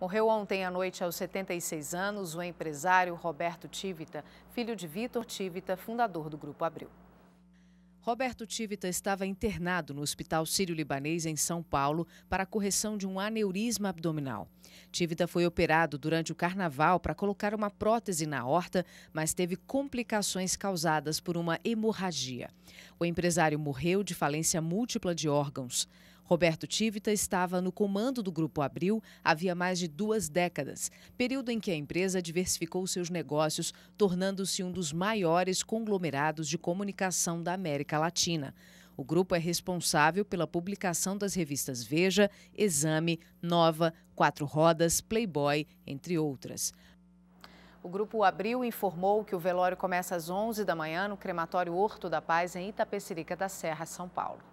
Morreu ontem à noite, aos 76 anos, o empresário Roberto Tivita, filho de Vitor Tivita, fundador do Grupo Abril. Roberto Tivita estava internado no Hospital Sírio-Libanês, em São Paulo, para a correção de um aneurisma abdominal. Tivita foi operado durante o carnaval para colocar uma prótese na horta, mas teve complicações causadas por uma hemorragia. O empresário morreu de falência múltipla de órgãos. Roberto Tivita estava no comando do Grupo Abril havia mais de duas décadas, período em que a empresa diversificou seus negócios, tornando-se um dos maiores conglomerados de comunicação da América Latina. O grupo é responsável pela publicação das revistas Veja, Exame, Nova, Quatro Rodas, Playboy, entre outras. O Grupo Abril informou que o velório começa às 11 da manhã no Crematório Horto da Paz, em Itapecerica da Serra, São Paulo.